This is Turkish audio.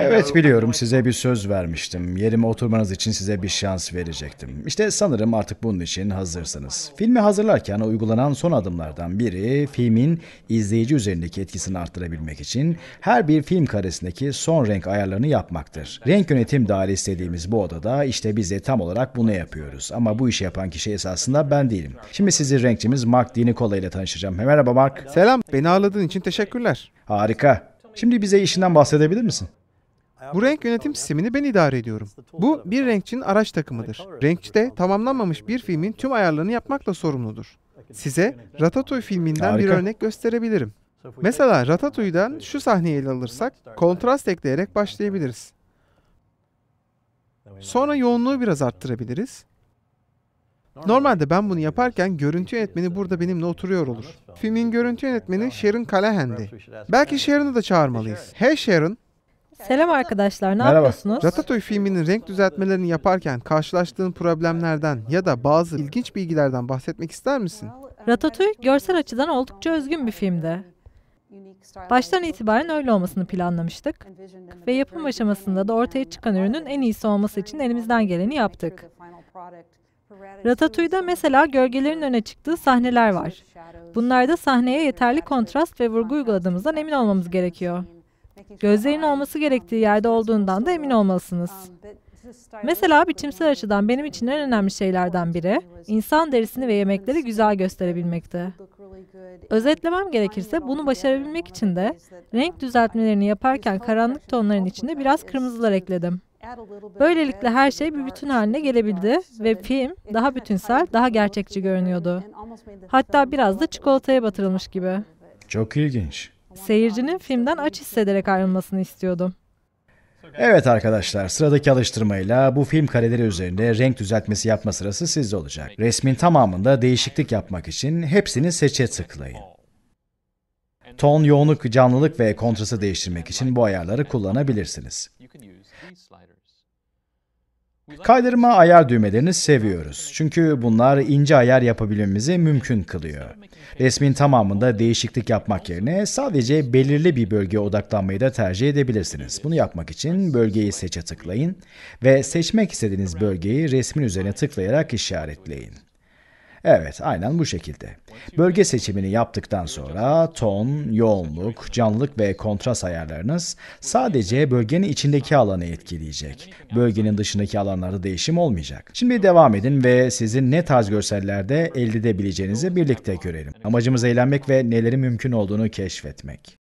Evet ee, biliyorum size bir söz vermiştim. Yerime oturmanız için size bir şans verecektim. İşte sanırım artık bunun için hazırsınız. Filmi hazırlarken uygulanan son adımlardan biri filmin izleyici üzerindeki etkisini arttırabilmek için her bir film karesindeki son renk ayarlarını yapmaktır. Renk yönetim dahil istediğimiz bu odada işte biz de tam olarak bunu yapıyoruz. Ama bu işi yapan kişi esasında ben değilim. Şimdi sizi renkçimiz Mark Dinikola ile tanışacağım. Merhaba Mark. Selam. Beni ağırladığın için teşekkürler. Harika. Şimdi bize işinden bahsedebilir misin? Bu renk yönetim sistemini ben idare ediyorum. Bu bir renkçinin araç takımıdır. Renkçi de tamamlanmamış bir filmin tüm ayarlarını yapmakla sorumludur. Size Ratatouille filminden Harika. bir örnek gösterebilirim. Mesela Ratatouille'den şu sahneyi ele alırsak kontrast ekleyerek başlayabiliriz. Sonra yoğunluğu biraz arttırabiliriz. Normalde ben bunu yaparken görüntü yönetmeni burada benimle oturuyor olur. Filmin görüntü yönetmeni Sharon Callahan'di. Belki Sharon'ı da çağırmalıyız. Hey Sharon, Selam arkadaşlar, ne Merhaba. yapıyorsunuz? Ratatouille filminin renk düzeltmelerini yaparken karşılaştığın problemlerden ya da bazı ilginç bilgilerden bahsetmek ister misin? Ratatouille görsel açıdan oldukça özgün bir filmdi. Baştan itibaren öyle olmasını planlamıştık ve yapım aşamasında da ortaya çıkan ürünün en iyisi olması için elimizden geleni yaptık. Ratatouille'da mesela gölgelerin öne çıktığı sahneler var. Bunlarda sahneye yeterli kontrast ve vurgu uyguladığımızdan emin olmamız gerekiyor. Gözlerin olması gerektiği yerde olduğundan da emin olmalısınız. Mesela biçimsel açıdan benim için en önemli şeylerden biri insan derisini ve yemekleri güzel gösterebilmekti. Özetlemem gerekirse bunu başarabilmek için de renk düzeltmelerini yaparken karanlık tonların içinde biraz kırmızılar ekledim. Böylelikle her şey bir bütün haline gelebildi ve film daha bütünsel, daha gerçekçi görünüyordu. Hatta biraz da çikolataya batırılmış gibi. Çok ilginç. Seyircinin filmden aç hissederek ayrılmasını istiyordum. Evet arkadaşlar sıradaki alıştırmayla bu film kareleri üzerinde renk düzeltmesi yapma sırası sizde olacak. Resmin tamamında değişiklik yapmak için hepsini seçe tıklayın. Ton, yoğunluk, canlılık ve kontrası değiştirmek için bu ayarları kullanabilirsiniz. Kaydırma ayar düğmelerini seviyoruz. Çünkü bunlar ince ayar yapabilmemizi mümkün kılıyor. Resmin tamamında değişiklik yapmak yerine sadece belirli bir bölgeye odaklanmayı da tercih edebilirsiniz. Bunu yapmak için bölgeyi seçe tıklayın ve seçmek istediğiniz bölgeyi resmin üzerine tıklayarak işaretleyin. Evet, aynen bu şekilde. Bölge seçimini yaptıktan sonra ton, yoğunluk, canlılık ve kontrast ayarlarınız sadece bölgenin içindeki alanı etkileyecek. Bölgenin dışındaki alanlarda değişim olmayacak. Şimdi devam edin ve sizin ne tarz görsellerde elde edebileceğinizi birlikte görelim. Amacımız eğlenmek ve nelerin mümkün olduğunu keşfetmek.